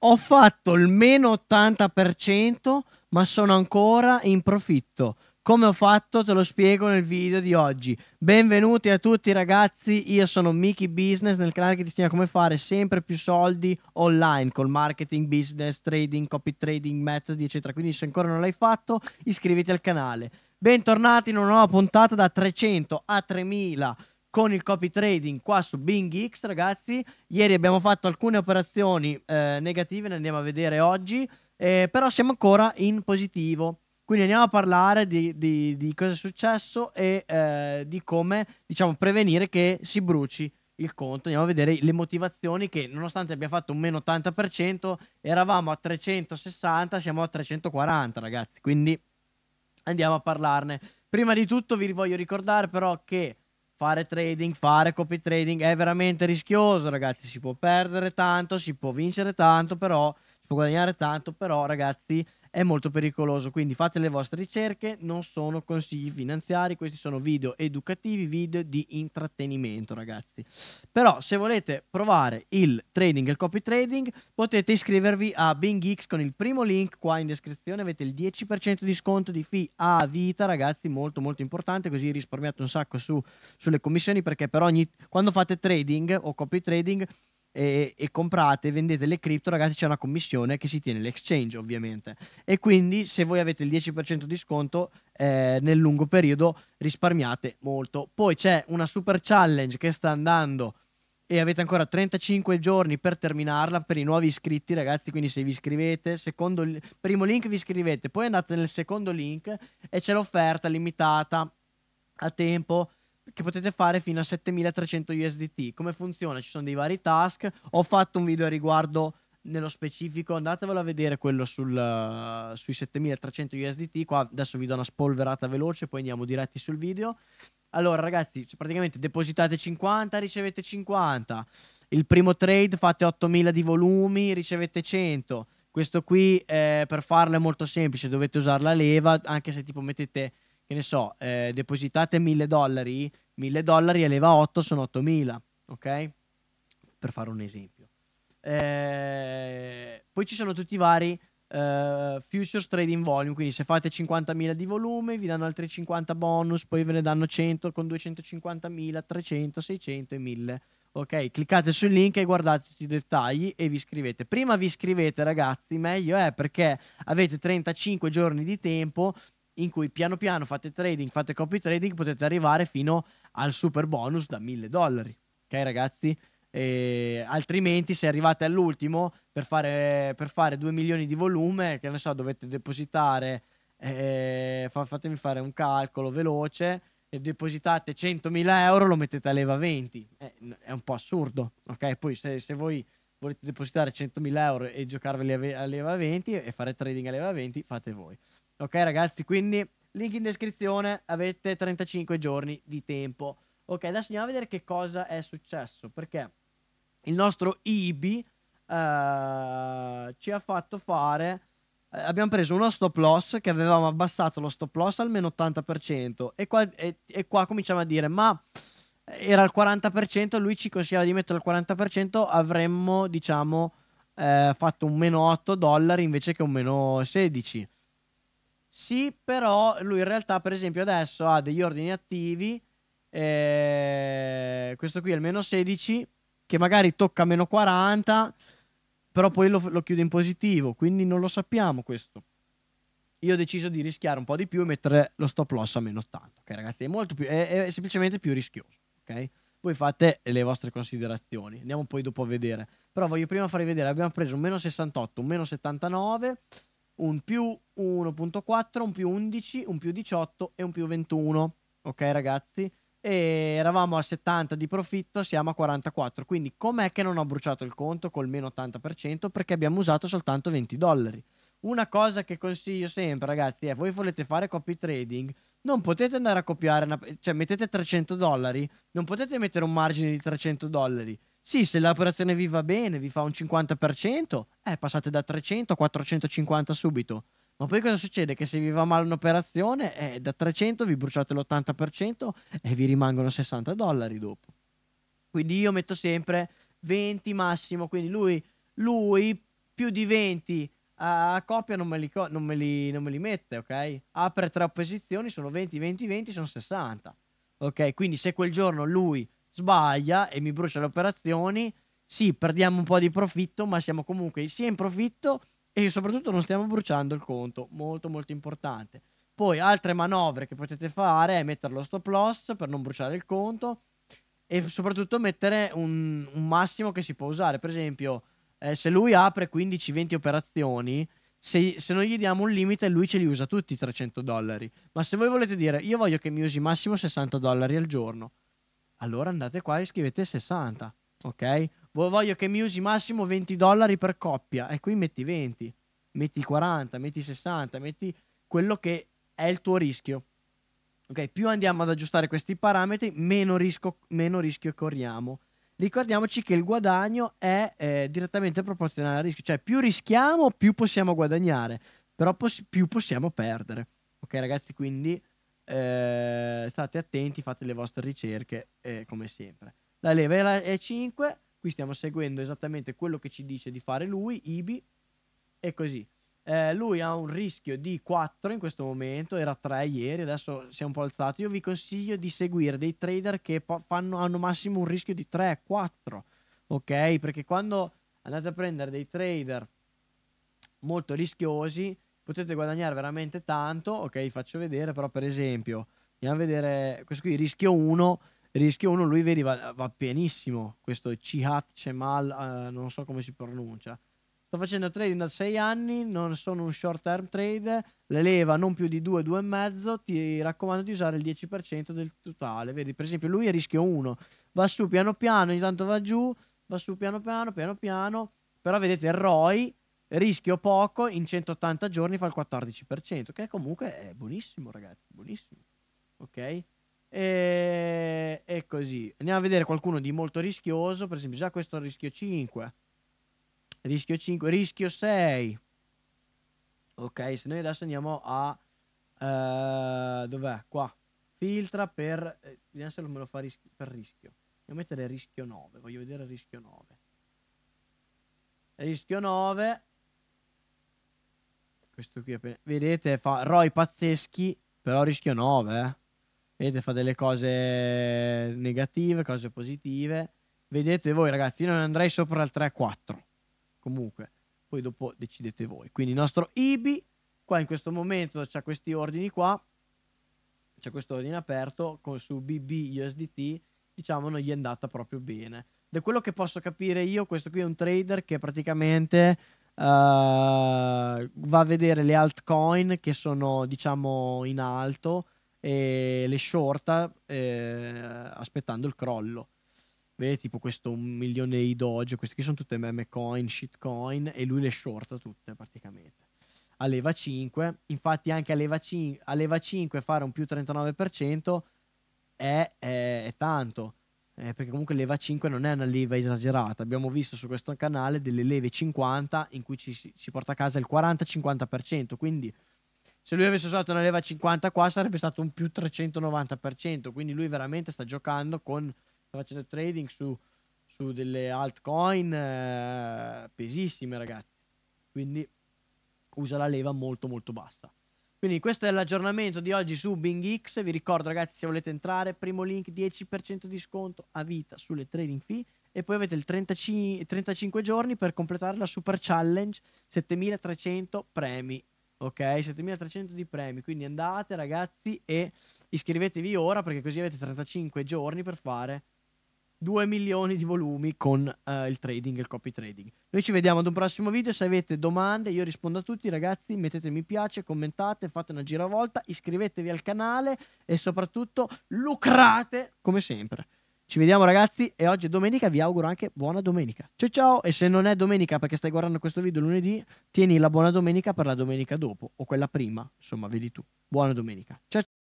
ho fatto il meno 80% ma sono ancora in profitto. Come ho fatto te lo spiego nel video di oggi. Benvenuti a tutti ragazzi, io sono Miki Business nel canale che ti insegna come fare sempre più soldi online col marketing, business, trading, copy trading, metodi eccetera. Quindi se ancora non l'hai fatto iscriviti al canale. Bentornati in una nuova puntata da 300 a 3000 con il copy trading qua su Bing X, ragazzi. Ieri abbiamo fatto alcune operazioni eh, negative, ne andiamo a vedere oggi, eh, però siamo ancora in positivo. Quindi andiamo a parlare di, di, di cosa è successo e eh, di come diciamo, prevenire che si bruci il conto. Andiamo a vedere le motivazioni che nonostante abbia fatto un meno 80%, eravamo a 360, siamo a 340 ragazzi. Quindi andiamo a parlarne. Prima di tutto vi voglio ricordare però che fare trading, fare copy trading è veramente rischioso, ragazzi. Si può perdere tanto, si può vincere tanto, però si può guadagnare tanto, però, ragazzi, è molto pericoloso. Quindi fate le vostre ricerche, non sono consigli finanziari, questi sono video educativi, video di intrattenimento, ragazzi. Però se volete provare il trading il copy trading, potete iscrivervi a BingX con il primo link qua in descrizione, avete il 10% di sconto di fee a vita, ragazzi, molto molto importante, così risparmiate un sacco su, sulle commissioni perché per ogni quando fate trading o copy trading e, e, comprate, vendete le cripto, ragazzi, c'è una commissione che si tiene l'exchange, ovviamente. E quindi se voi avete il 10% di sconto eh, nel lungo periodo risparmiate molto. Poi c'è una super challenge che sta andando e avete ancora 35 giorni per terminarla per i nuovi iscritti, ragazzi, quindi se vi iscrivete, secondo il primo link vi iscrivete, poi andate nel secondo link e c'è l'offerta limitata a tempo che potete fare fino a 7300 USDT. Come funziona? Ci sono dei vari task. Ho fatto un video a riguardo nello specifico, andatevelo a vedere quello sul, uh, sui 7300 USDT. Qua adesso vi do una spolverata veloce, poi andiamo diretti sul video. Allora, ragazzi, cioè, praticamente depositate 50, ricevete 50. Il primo trade fate 8000 di volumi, ricevete 100. Questo qui eh, per farlo è molto semplice, dovete usare la leva, anche se tipo mettete che ne so, eh, depositate 1000 dollari, 1000 dollari eleva 8 sono 8000, ok? Per fare un esempio. Eh, poi ci sono tutti i vari eh, futures trading volume, quindi se fate 50.000 di volume vi danno altri 50 bonus, poi ve ne danno 100 con 250.000, 300, 600 e 1000. Ok, cliccate sul link e guardate tutti i dettagli e vi iscrivete. Prima vi iscrivete, ragazzi, meglio è perché avete 35 giorni di tempo in cui piano piano fate trading, fate copy trading, potete arrivare fino al super bonus da 1000 dollari. Ok ragazzi? E altrimenti se arrivate all'ultimo per fare, per fare 2 milioni di volume, che ne so, dovete depositare, eh, fatemi fare un calcolo veloce, e depositate 100.000 euro, lo mettete a leva 20. Eh, è un po' assurdo. Ok? Poi se, se voi volete depositare 100.000 euro e giocarveli a leva 20 e fare trading a leva 20, fate voi. Ok ragazzi, quindi link in descrizione, avete 35 giorni di tempo. Ok, adesso andiamo a vedere che cosa è successo, perché il nostro IB uh, eh, ci ha fatto fare eh, abbiamo preso uno stop loss che avevamo abbassato lo stop loss almeno 80% e qua, e, e qua cominciamo a dire ma eh, era il 40% lui ci consigliava di mettere il 40% avremmo diciamo eh, fatto un meno 8 dollari invece che un meno 16 sì, però lui in realtà, per esempio, adesso ha degli ordini attivi. Eh, questo qui è il meno 16, che magari tocca meno 40, però poi lo, lo chiude in positivo. Quindi non lo sappiamo questo. Io ho deciso di rischiare un po' di più e mettere lo stop loss a meno 80. Ok, ragazzi, è, più, è, è semplicemente più rischioso. Ok. Voi fate le vostre considerazioni. Andiamo poi dopo a vedere. Però voglio prima farvi vedere. Abbiamo preso un meno 68, un meno 79 un più 1.4, un più 11, un più 18 e un più 21. Ok ragazzi? E eravamo a 70 di profitto, siamo a 44. Quindi com'è che non ho bruciato il conto col meno 80%? Perché abbiamo usato soltanto 20 dollari. Una cosa che consiglio sempre ragazzi è voi volete fare copy trading, non potete andare a copiare, una, cioè mettete 300 dollari, non potete mettere un margine di 300 dollari, sì, se l'operazione vi va bene, vi fa un 50%, eh, passate da 300 a 450 subito. Ma poi cosa succede? Che se vi va male un'operazione, eh, da 300 vi bruciate l'80% e vi rimangono 60 dollari dopo. Quindi io metto sempre 20 massimo, quindi lui, lui più di 20 a coppia non me, li, non, me li, non me li mette, ok? Apre tre opposizioni, sono 20, 20, 20, sono 60. Ok, quindi se quel giorno lui sbaglia e mi brucia le operazioni, sì, perdiamo un po' di profitto, ma siamo comunque sia in profitto e soprattutto non stiamo bruciando il conto, molto molto importante. Poi altre manovre che potete fare è mettere lo stop loss per non bruciare il conto e soprattutto mettere un, un massimo che si può usare. Per esempio, eh, se lui apre 15-20 operazioni, se, se, noi gli diamo un limite, lui ce li usa tutti i 300 dollari. Ma se voi volete dire, io voglio che mi usi massimo 60 dollari al giorno, allora andate qua e scrivete 60, ok? Voglio che mi usi massimo 20 dollari per coppia e qui metti 20, metti 40, metti 60, metti quello che è il tuo rischio. Ok, più andiamo ad aggiustare questi parametri, meno rischio, meno rischio corriamo. Ricordiamoci che il guadagno è eh, direttamente proporzionale al rischio, cioè più rischiamo, più possiamo guadagnare, però poss- più possiamo perdere. Ok, ragazzi, quindi eh, state attenti, fate le vostre ricerche eh, come sempre. La leva è 5, qui stiamo seguendo esattamente quello che ci dice di fare lui, Ibi, e così. Eh, lui ha un rischio di 4 in questo momento, era 3 ieri, adesso si è un po' alzato. Io vi consiglio di seguire dei trader che fanno, hanno massimo un rischio di 3, 4, ok? Perché quando andate a prendere dei trader molto rischiosi, potete guadagnare veramente tanto, ok, faccio vedere, però per esempio, andiamo a vedere, questo qui rischio 1, rischio 1, lui vedi va, va pienissimo, questo Cihat Cemal, eh, non so come si pronuncia. Sto facendo trading da 6 anni, non sono un short term trade, le leva non più di 2, 2,5, ti raccomando di usare il 10% del totale, vedi per esempio lui è rischio 1, va su piano piano, ogni tanto va giù, va su piano piano, piano piano, però vedete il ROI rischio poco, in 180 giorni fa il 14%, che comunque è buonissimo ragazzi, buonissimo. Ok? E, e così. Andiamo a vedere qualcuno di molto rischioso, per esempio già questo è rischio 5, rischio 5, rischio 6. Ok, se noi adesso andiamo a... Uh, dov'è? Qua. Filtra per... Eh, vediamo se me lo fa rischio, per rischio. Andiamo mettere rischio 9, voglio vedere rischio 9 rischio 9 questo qui, vedete, fa ROI pazzeschi, però rischio 9. Eh. Vedete, fa delle cose negative, cose positive. Vedete voi, ragazzi, io non andrei sopra il 3-4. Comunque, poi dopo decidete voi. Quindi il nostro IBI, qua in questo momento c'ha questi ordini qua, c'è questo ordine aperto con su BB USDT, diciamo non gli è andata proprio bene. Da quello che posso capire io, questo qui è un trader che praticamente eh, va a vedere le altcoin che sono diciamo in alto e le short eh, aspettando il crollo. Vedi tipo questo un milione di doge, queste qui sono tutte meme coin, shit e lui le shorta tutte praticamente. A leva 5, infatti anche a leva, 5, a leva 5 fare un più 39% è, è, è tanto eh, perché comunque leva 5 non è una leva esagerata. Abbiamo visto su questo canale delle leve 50 in cui ci si porta a casa il 40-50%, quindi se lui avesse usato una leva 50 qua sarebbe stato un più 390%, quindi lui veramente sta giocando con sta facendo trading su, su delle altcoin eh, pesissime, ragazzi. Quindi usa la leva molto molto bassa. Quindi questo è l'aggiornamento di oggi su Bing X. Vi ricordo ragazzi se volete entrare, primo link 10% di sconto a vita sulle trading fee e poi avete il 35, 35 giorni per completare la super challenge 7300 premi. Ok, 7300 di premi, quindi andate ragazzi e iscrivetevi ora perché così avete 35 giorni per fare 2 milioni di volumi con uh, il trading, il copy trading. Noi ci vediamo ad un prossimo video, se avete domande io rispondo a tutti, ragazzi mettete mi piace, commentate, fate una giravolta, iscrivetevi al canale e soprattutto lucrate come sempre. Ci vediamo ragazzi e oggi è domenica, vi auguro anche buona domenica. Ciao ciao e se non è domenica perché stai guardando questo video lunedì, tieni la buona domenica per la domenica dopo o quella prima, insomma vedi tu. Buona domenica. Ciao ciao.